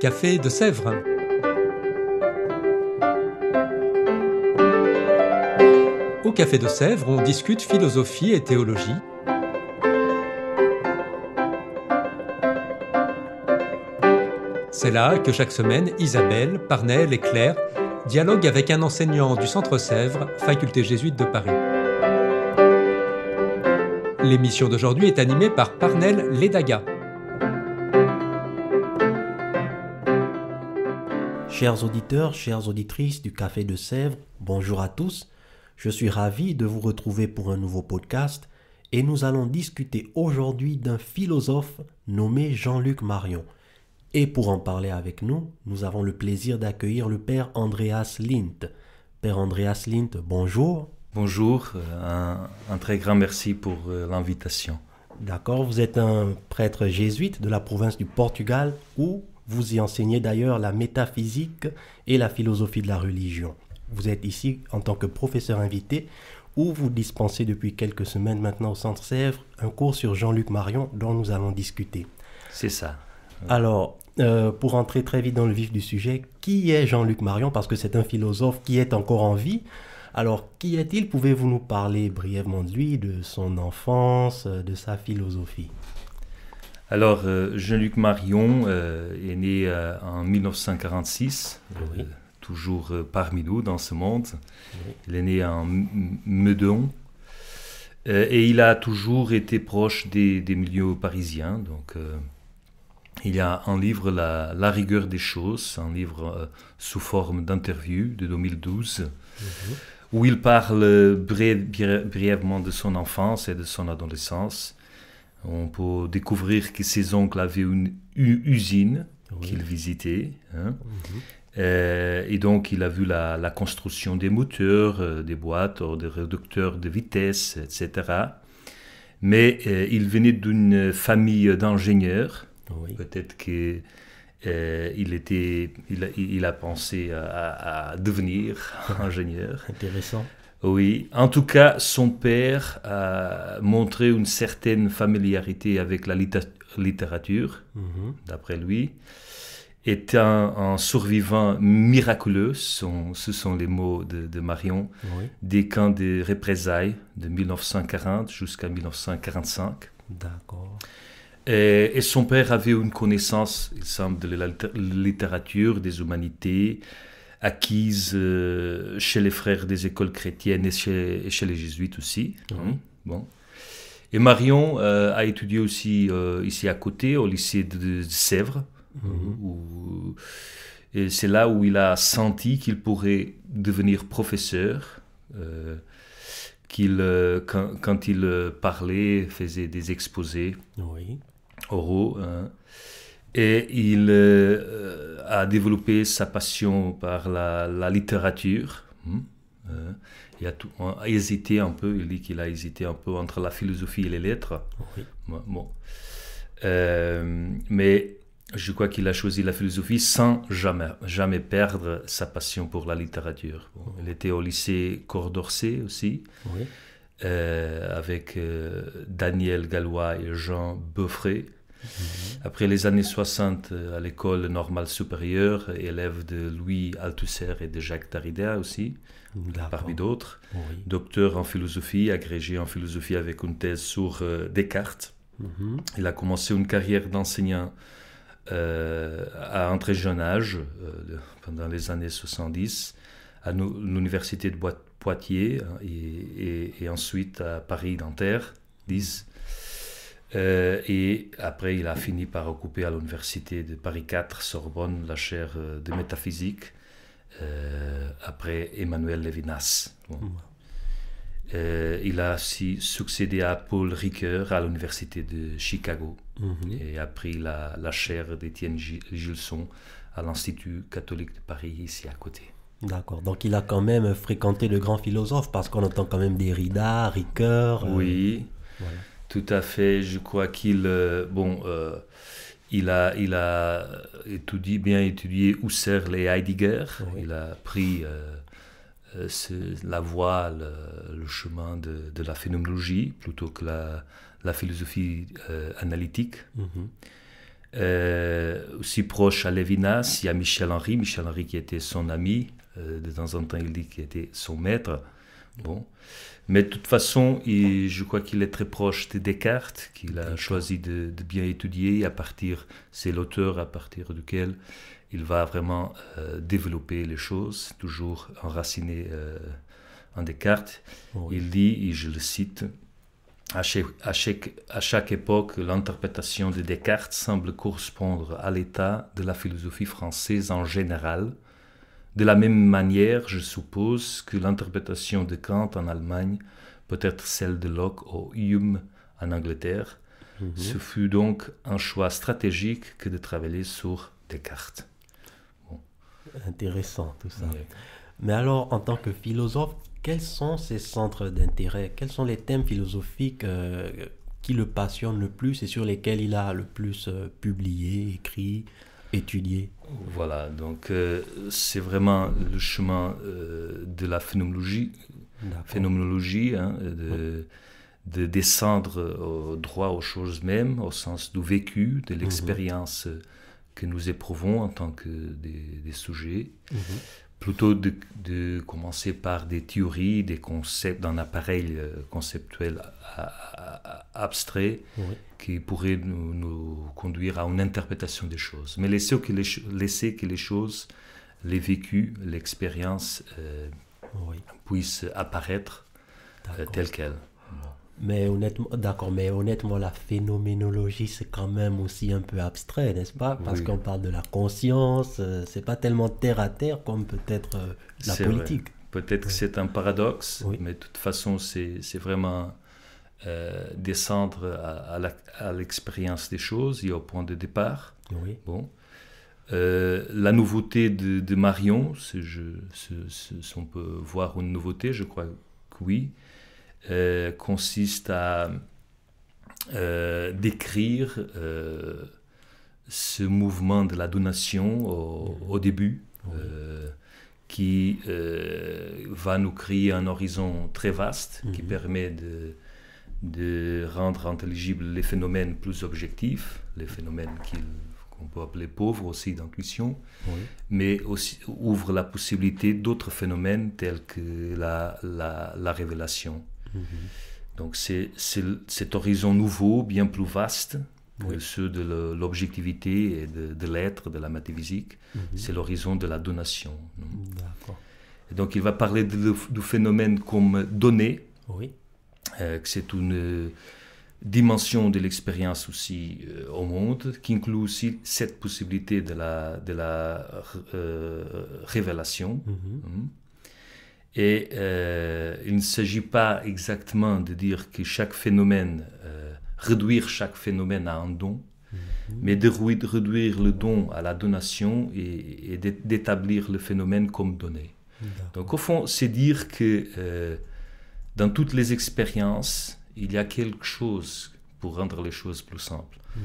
Café de Sèvres. Au Café de Sèvres, on discute philosophie et théologie. C'est là que chaque semaine, Isabelle, Parnell et Claire dialoguent avec un enseignant du Centre Sèvres, faculté jésuite de Paris. L'émission d'aujourd'hui est animée par Parnell Ledaga. Chers auditeurs, chères auditrices du Café de Sèvres, bonjour à tous. Je suis ravi de vous retrouver pour un nouveau podcast et nous allons discuter aujourd'hui d'un philosophe nommé Jean-Luc Marion. Et pour en parler avec nous, nous avons le plaisir d'accueillir le père Andreas Lint. Père Andreas Lint, bonjour. Bonjour, euh, un, très grand merci pour euh, l'invitation. D'accord, vous êtes un prêtre jésuite de la province du Portugal où vous y enseignez d'ailleurs la métaphysique et la philosophie de la religion. Vous êtes ici en tant que professeur invité où vous dispensez depuis quelques semaines maintenant au Centre Sèvres un cours sur Jean-Luc Marion dont nous allons discuter. C'est ça. Alors, euh, pour entrer très vite dans le vif du sujet, qui est Jean-Luc Marion Parce que c'est un philosophe qui est encore en vie. Alors, qui est-il Pouvez-vous nous parler brièvement de lui, de son enfance, euh, de sa philosophie alors, euh, Jean-Luc Marion euh, est né euh, en 1946, toujours parmi nous dans ce monde. Il est né en Meudon. et il a toujours été proche des, milieux parisiens. Donc, il y a un livre, La, rigueur des choses, un livre sous forme d'interview de 2012, mhm. où il parle brièvement de son enfance et de son adolescence. On peut découvrir que ses oncles avaient une usine qu'il visitait. Hein. Mhm. Euh, et donc, il a vu la, construction des moteurs, euh, des boîtes, euh, des réducteurs de vitesse, etc. Mais il venait d'une famille d'ingénieurs. Peut-être qu'il était, il, a pensé à devenir ingénieur. Intéressant. Oui, en tout cas, son père a montré une certaine familiarité avec la littérature, mhm. d'après lui. Est un, survivant miraculeux, ce sont les mots de, de Marion, des camps de représailles de 1940 jusqu'à 1945. D'accord. Et, et, son père avait une connaissance, il semble, de la littérature, des humanités, acquise euh, chez les frères des écoles chrétiennes et chez, chez les jésuites aussi. Hein. bon. Et Marion euh, a étudié aussi euh, ici à côté, au lycée de, Sèvres. Mhm. Où, et c'est là où il a senti qu'il pourrait devenir professeur. qu'il, quand, il parlait, faisait des exposés oraux. Hein et il euh, euh, a développé sa passion par la, littérature. Hmm. Euh, il a, hésité un peu, il dit qu'il a hésité un peu entre la philosophie et les lettres. mais je crois qu'il a choisi la philosophie sans jamais, jamais perdre sa passion pour la littérature. Il était au lycée d'Orsay aussi. avec Daniel Galois et Jean Beufray. Mhm. Après les années 60, euh, à l'école normale supérieure, élève de Louis Althusser et de Jacques Derrida aussi, parmi d'autres. Docteur en philosophie, agrégé en philosophie avec une thèse sur euh, Descartes. Mhm. Il a commencé une carrière d'enseignant euh, à un très jeune âge, pendant les années 70, à l'université de Poitiers hein, et, et, ensuite à Paris-Nanterre, 10. Euh, et après, il a fini par occuper à l'université de Paris IV, Sorbonne, la chaire euh, de métaphysique, euh, après Emmanuel Levinas. Mm. il a aussi succédé à Paul Ricoeur à l'université de Chicago mhm. et a pris la, chaire d'Étienne Gilson à l'Institut catholique de Paris, ici à côté. D'accord. Donc il a quand même fréquenté de grands philosophes parce qu'on entend quand même Derrida, Ricoeur. Oui. Tout à fait. Je crois qu'il euh, bon, euh, il a il a étudié, bien étudié Husserl et Heidegger. Il a pris euh, la voie, le, chemin de, la phénoménologie plutôt que la, philosophie analytique. Mhm. aussi proche à Levinas, il y a Michel Henry. Michel Henry qui était son ami. de temps en temps, il dit qu'il était son maître. Bon. Mais de toute façon, je crois qu'il est très proche de Descartes, qu'il a choisi de, bien étudier. À partir, c'est l'auteur à partir duquel il va vraiment euh, développer les choses, toujours enraciné euh, en Descartes. Oh il dit, et je le cite, à chaque époque, l'interprétation de Descartes semble correspondre à l'état de la philosophie française en général de la même manière, je suppose que l'interprétation de Kant en Allemagne peut être celle de Locke ou Hume en Angleterre. Mhm. Ce fut donc un choix stratégique que de travailler sur Descartes. Intéressant tout ça. Mais alors, en tant que philosophe, quels sont ses centres d'intérêt Quels sont les thèmes philosophiques euh, qui le passionnent le plus et sur lesquels il a le plus euh, publié, écrit étudier, Voilà, donc euh, c'est vraiment le chemin euh, de la phénoménologie, hein, de, descendre au droit aux choses mêmes, au sens du vécu, de mhm. l'expérience que nous éprouvons en tant que des, sujets. Mhm plutôt de, de, commencer par des théories, des concepts, d'un appareil euh, conceptuel abstrait qui pourrait nous, conduire à une interprétation des choses. Mais laisser que les, laisser que les choses, les vécus, l'expérience euh, puissent apparaître euh, telles quelles. Mais honnêtement, d'accord, mais honnêtement, la phénoménologie, c'est quand même aussi un peu abstrait, n'est-ce pas Parce qu'on parle de la conscience, euh, c'est pas tellement terre à terre comme peut-être euh, la politique. Peut-être que c'est un paradoxe, mais de toute façon, c'est vraiment euh, descendre à, l'expérience des choses et au point de départ. Bon. la nouveauté de, Marion, si on peut voir une nouveauté, je crois que oui. Euh, consiste à euh, décrire euh, ce mouvement de la donation au, début, qui va nous créer un horizon très vaste, qui mhm. permet de, rendre intelligibles les phénomènes plus objectifs, les phénomènes qu'on peut appeler pauvres aussi d'intuition mais aussi ouvre la possibilité d'autres phénomènes tels que la révélation. Mhm. Donc c'est cet horizon nouveau, bien plus vaste pour ceux de l'objectivité et de, l'être, de la métaphysique. physique mhm. C'est l'horizon de la donation. donc il va parler du phénomène comme donné, oui. Euh, que c'est une euh, dimension de l'expérience aussi euh, au monde, qui inclut aussi cette possibilité de la, de la révélation. Mhm. Et euh, il ne s'agit pas exactement de dire que chaque phénomène, euh, réduire chaque phénomène à un don, mhm. mais de réduire le don à la donation et, d'établir le phénomène comme donné. Donc au fond, c'est dire que euh, dans toutes les expériences, il y a quelque chose pour rendre les choses plus simples, mhm.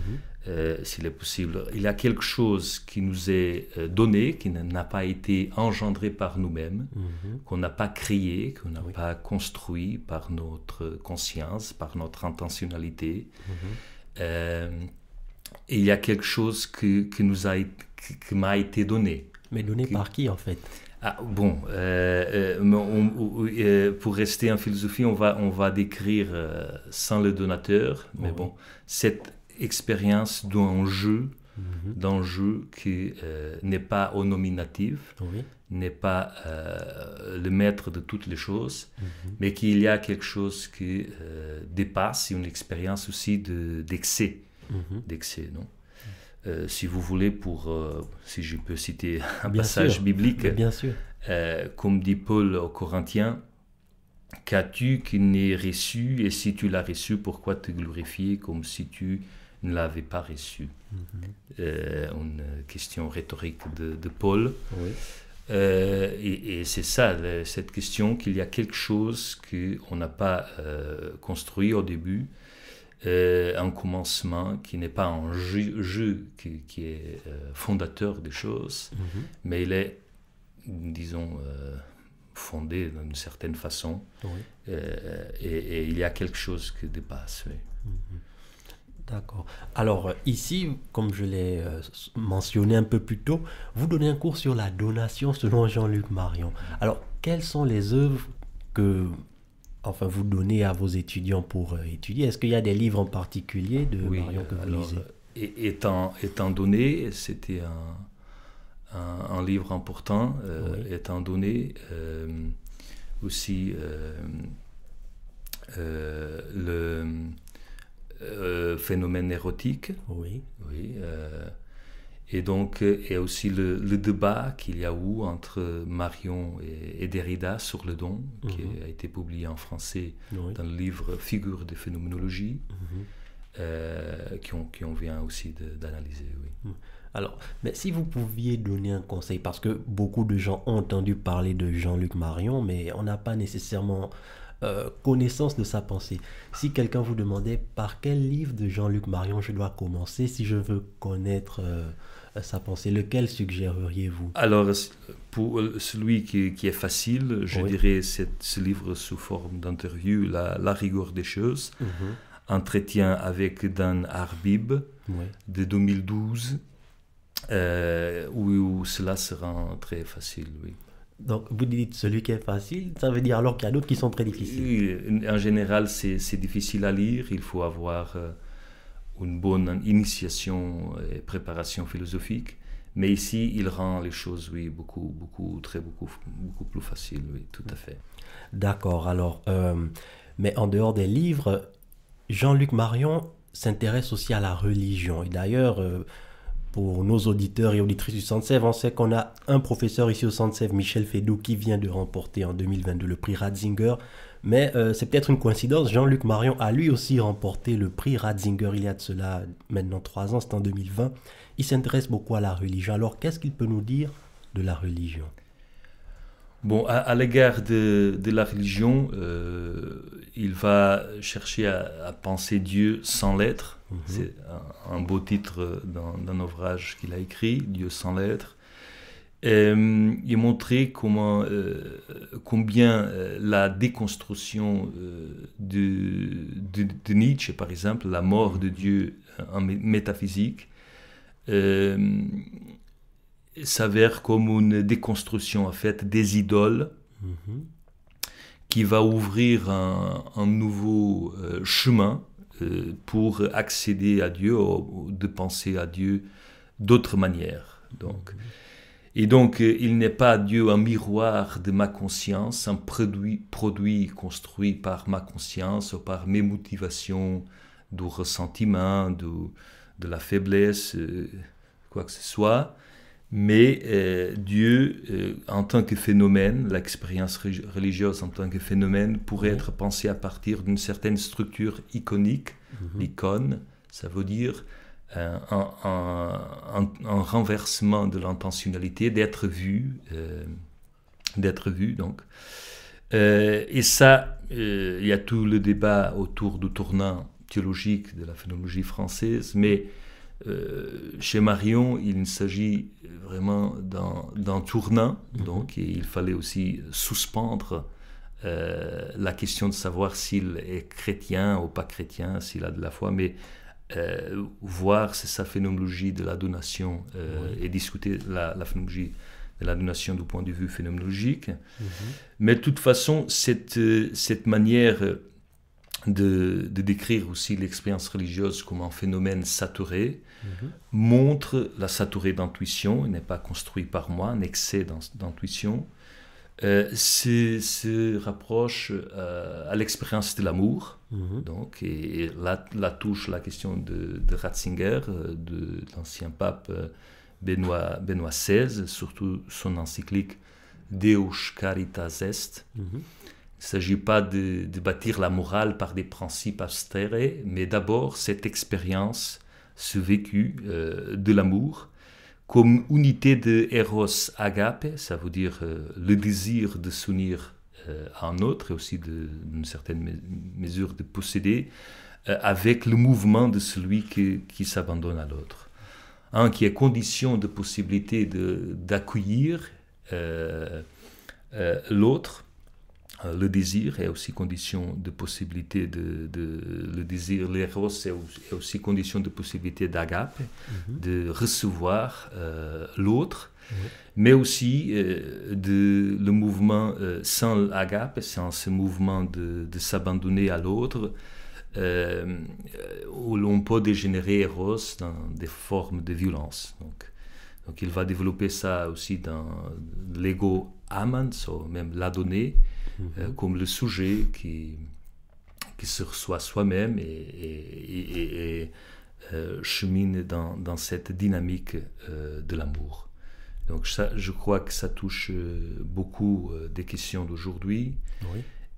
euh, s'il est possible. Il y a quelque chose qui nous est euh, donné, qui n'a pas été engendré par nous-mêmes, mhm. qu'on n'a pas créé, qu'on n'a pas construit par notre conscience, par notre intentionnalité. Mhm. Euh, il y a quelque chose qui nous a, m'a été donné. Mais donné par qui en fait ah, bon, euh, euh, euh, pour rester en philosophie, on va, on va décrire sans le donateur, mais bon, cette expérience d'enjeu mhm. jeu, qui n'est pas au nominatif, n'est pas le maître de toutes les choses, mhm. mais qu'il y a quelque chose qui dépasse une expérience aussi d'excès, de, d'excès, mhm. non euh, si vous voulez, pour, euh, si je peux citer un passage biblique, bien sûr. Euh, comme dit Paul aux Corinthiens, qu'as-tu qui n'est reçu et si tu l'as reçu, pourquoi te glorifier comme si tu ne l'avais pas reçu mhm. Une question rhétorique de, Paul. et, et c'est ça, cette question qu'il y a quelque chose qu'on n'a pas construit au début euh, un commencement qui n'est pas un jeu, qui, est euh, fondateur des choses, mhm. mais il est, disons, euh, fondé d'une certaine façon. Et, il y a quelque chose qui dépasse. Mhm. D'accord. Alors ici, comme je l'ai mentionné un peu plus tôt, vous donnez un cours sur la donation selon Jean-Luc Marion. Mhm. Alors, quelles sont les œuvres que enfin vous donnez à vos étudiants pour euh, étudier Est-ce qu'il y a des livres en particulier de Marion que vous lisez et, euh, étant, étant donné, c'était un, livre important, euh, étant donné aussi le phénomène érotique. Oui. Oui. Et donc, il y a aussi le, le débat qu'il y a où entre Marion et, Derrida sur le don, qui mhm. a été publié en français dans le livre Figure de phénoménologie, qu'on mhm. euh, qui, qui vient aussi d'analyser. Oui. Mhm. Alors, mais si vous pouviez donner un conseil, parce que beaucoup de gens ont entendu parler de Jean-Luc Marion, mais on n'a pas nécessairement euh, connaissance de sa pensée. Si quelqu'un vous demandait par quel livre de Jean-Luc Marion je dois commencer si je veux connaître euh, sa pensée, lequel suggéreriez-vous Alors, pour euh, celui qui, est facile, je dirais ce livre sous forme d'interview, la, rigueur des choses. Mhm. entretien avec Dan Arbib de 2012, où, où, cela sera très facile. Oui. Donc, vous dites celui qui est facile, ça veut dire alors qu'il y a d'autres qui sont très difficiles. Oui, en général, c'est difficile à lire. Il faut avoir euh, une bonne initiation et préparation philosophique. Mais ici, il rend les choses, oui, beaucoup, beaucoup, très beaucoup, beaucoup plus faciles, oui, tout à fait. D'accord. Alors, euh, mais en dehors des livres, Jean-Luc Marion s'intéresse aussi à la religion. Et d'ailleurs, euh, pour nos auditeurs et auditrices du centre on sait qu'on a un professeur ici au centre Michel Fedou, qui vient de remporter en 2022 le prix Ratzinger. Mais euh, c'est peut-être une coïncidence, Jean-Luc Marion a lui aussi remporté le prix Ratzinger il y a de cela maintenant trois ans, c'est en 2020. Il s'intéresse beaucoup à la religion. Alors qu'est-ce qu'il peut nous dire de la religion Bon, à, l'égard de, la religion, euh, il va chercher à, penser Dieu sans lettre. Mhm. C'est un, beau titre euh, d'un ouvrage qu'il a écrit, Dieu sans lettre. Et, euh, il montrait comment, euh, combien la déconstruction de, Nietzsche, par exemple, la mort de Dieu en métaphysique, s'avère comme une déconstruction en fait des idoles. Mhm qui va ouvrir un, nouveau euh, chemin euh, pour accéder à Dieu, de penser à Dieu d'autres manières. Donc. Et donc, euh, il n'est pas Dieu un miroir de ma conscience, un produit, construit par ma conscience ou par mes motivations, du ressentiment, de la faiblesse, quoi que ce soit, mais euh, Dieu, euh, en tant que phénomène, l'expérience religieuse en tant que phénomène pourrait mhm. être pensée à partir d'une certaine structure iconique. Mhm. L'icône, ça veut dire euh, un, renversement de l'intentionnalité, d'être vu, d'être vu donc. et ça, il y a tout le débat autour du tournant théologique de la phénoménologie française, mais euh, chez Marion, il s'agit vraiment d'un tournant, mhm. donc il fallait aussi suspendre euh, la question de savoir s'il est chrétien ou pas chrétien, s'il a de la foi, mais euh, voir sa phénoménologie de la donation et discuter la, la, phénoménologie de la donation du point de vue phénoménologique. Mhm. Mais de toute façon, cette manière de, décrire aussi l'expérience religieuse comme un phénomène saturé, mhm. montre la saturée d'intuition, n'est pas construit par moi, un excès d'intuition, C'est euh, se, rapproche euh, à l'expérience de l'amour, mhm. donc, et, là, touche la question de, Ratzinger, euh, de, l'ancien pape Benoît, Benoît XVI, surtout son encyclique Deus Caritas Est. Mhm ne s'agit pas de, bâtir la morale par des principes abstraits, mais d'abord cette expérience, ce vécu euh, de l'amour, comme unité de eros agape, ça veut dire euh, le désir de s'unir euh, à un autre et aussi d'une certaine mesure de posséder, avec le mouvement de celui qui, s'abandonne à l'autre. Un qui est condition de possibilité d'accueillir l'autre euh, le désir est aussi condition de possibilité de, le désir, l'eros est, aussi condition de possibilité d'agape, mhm. de recevoir euh, l'autre, mais aussi euh, de le mouvement sans l'agape, sans ce mouvement de, s'abandonner à l'autre, où l'on peut dégénérer eros dans des formes de violence. Donc, il va développer ça aussi dans l'ego amans, ou même l'adonné. Mhm. Euh, comme le sujet qui, qui se reçoit soi-même et, euh, chemine dans, cette dynamique euh, de l'amour. Donc ça, je crois que ça touche beaucoup des questions d'aujourd'hui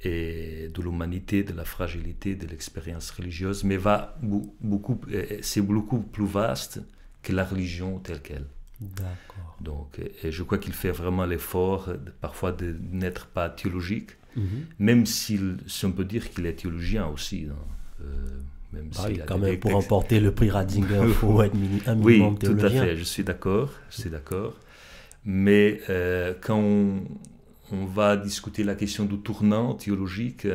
et de l'humanité, de la fragilité, de l'expérience religieuse, mais va beaucoup, c'est beaucoup plus vaste que la religion telle qu'elle. D'accord. Donc, et je crois qu'il fait vraiment l'effort euh, parfois de n'être pas théologique, mhm. même s'il, si on peut dire qu'il est théologien aussi. Hein, euh, bah, quand même pour emporter le prix Radinger, il faut être oui, tout à fait. Je suis d'accord, c'est d'accord. Mais euh, quand on, va discuter la question du tournant théologique,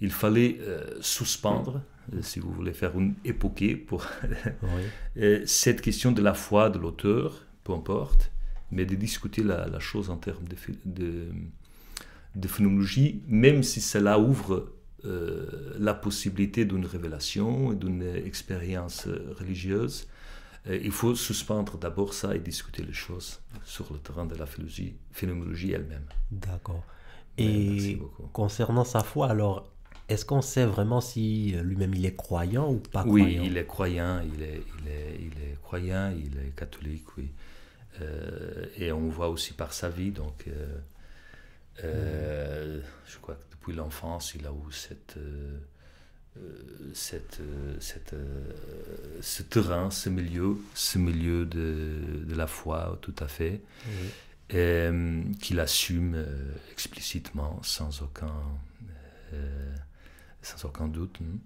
il fallait suspendre si vous voulez faire une époquée pour cette question de la foi de l'auteur peu importe, mais de discuter la, chose en termes de, de, phénoménologie, même si cela ouvre euh, la possibilité d'une révélation et d'une expérience euh, religieuse, euh, il faut suspendre d'abord ça et discuter les choses sur le terrain de la phénomologie phénoménologie elle-même. D'accord. Et concernant sa foi, alors, est-ce qu'on sait vraiment si lui-même il est croyant ou pas oui, croyant Oui, il est croyant, il il est, il est croyant, il est catholique, oui. Euh, et on voit aussi par sa vie, donc euh, euh, je crois que depuis l'enfance, il a eu cette, cette, cette ce terrain, ce milieu, ce milieu de, la foi, tout à fait, qu'il assume explicitement, sans aucun, sans aucun doute. Hein.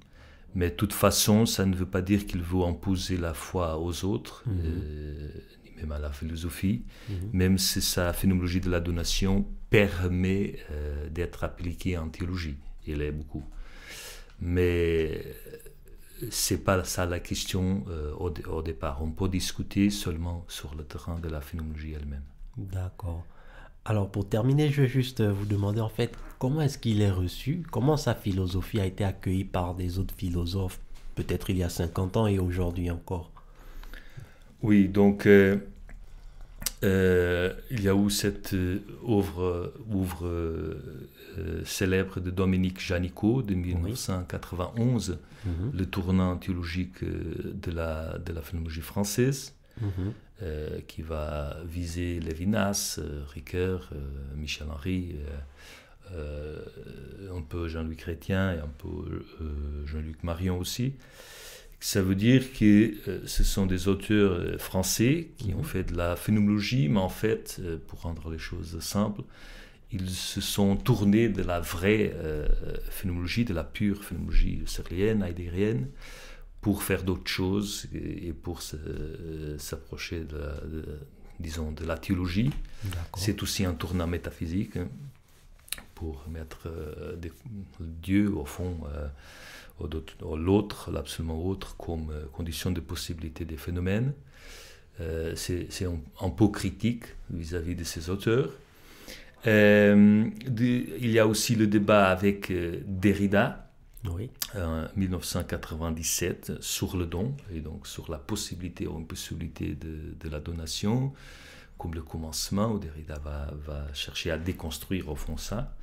Mais de toute façon, ça ne veut pas dire qu'il veut imposer la foi aux autres, mm-hmm à la philosophie, mhm. même si sa phénoménologie de la donation permet euh, d'être appliquée en théologie. Il est beaucoup. Mais euh, c'est pas ça la question euh, au, départ. On peut discuter seulement sur le terrain de la phénoménologie elle-même. D'accord. Alors pour terminer, je vais juste vous demander en fait comment est-ce qu'il est reçu, comment sa philosophie a été accueillie par des autres philosophes, peut-être il y a 50 ans et aujourd'hui encore. Oui, donc euh, il y a eu cette euh, œuvre, ouvre, euh, célèbre de Dominique Janicot de 1991, mhm. le tournant théologique de la, de la française, mhm. qui va viser Lévinas, Ricoeur, Michel Henry, un peu Jean-Louis Chrétien et un peu Jean-Luc Marion aussi. Ça veut dire que euh, ce sont des auteurs euh, français qui ont mhm. fait de la phénoménologie, mais en fait, euh, pour rendre les choses simples, ils se sont tournés de la vraie phénomologie phénoménologie, de la pure phénoménologie husserlienne, heideggerienne, pour faire d'autres choses et, pour s'approcher de, disons, de la théologie. C'est aussi un tournant métaphysique hein, pour mettre des, Dieu au fond ou l'autre, l'absolument autre, comme euh, condition de possibilité des phénomènes. Euh, c'est un, peu critique vis-à-vis de ces auteurs. Euh, il y a aussi le débat avec Derrida, en 1997, sur le don, et donc sur la possibilité ou impossibilité de, de la donation, comme le commencement, où Derrida va, va chercher à déconstruire au fond ça.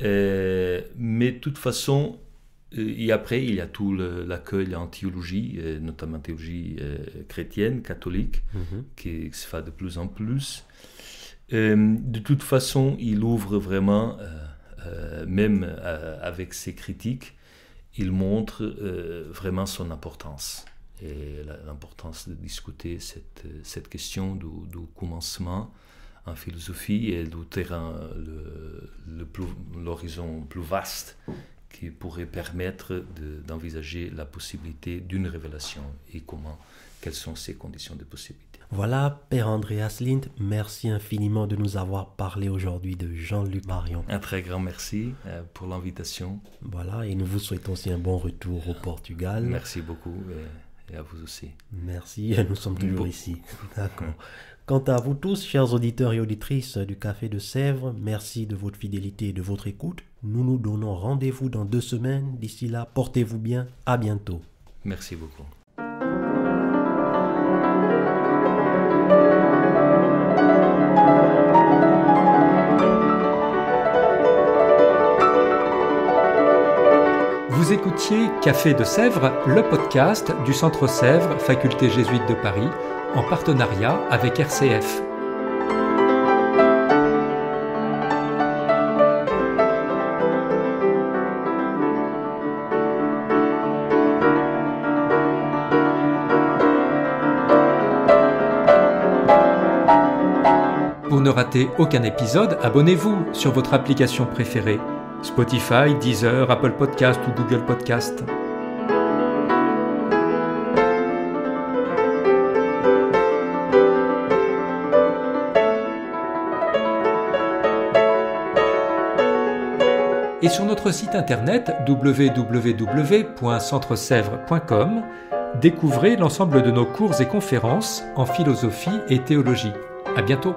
mais de toute façon, euh, et après, il y a tout l'accueil en théologie, euh, notamment théologie euh, chrétienne, catholique, mhm. qui se fait de plus en plus. de toute façon, il ouvre vraiment, même avec ses critiques, il montre vraiment son importance et l'importance de discuter cette, cette question du, commencement en philosophie et du terrain, l'horizon le, plus vaste qui pourrait permettre d'envisager la possibilité d'une révélation et comment, quelles sont ces conditions de possibilité. Voilà, Père Andreas Lind, merci infiniment de nous avoir parlé aujourd'hui de Jean-Luc Marion. Un très grand merci euh, pour l'invitation. Voilà, et nous vous souhaitons aussi un bon retour au Portugal. Merci beaucoup. Et à vous aussi. Merci, nous sommes toujours ici. D'accord. Quant à vous tous, chers auditeurs et auditrices du Café de Sèvres, merci de votre fidélité et de votre écoute. Nous nous donnons rendez-vous dans deux semaines. D'ici là, portez-vous bien. À bientôt. Merci beaucoup. Vous écoutiez Café de Sèvres, le podcast du Centre Sèvres, Faculté jésuite de Paris en partenariat avec RCF. Pour ne rater aucun épisode, abonnez-vous sur votre application préférée. Spotify, Deezer, Apple Podcast ou Google Podcast. et sur notre site internet www.centresèvres.com, découvrez l'ensemble de nos cours et conférences en philosophie et théologie. À bientôt!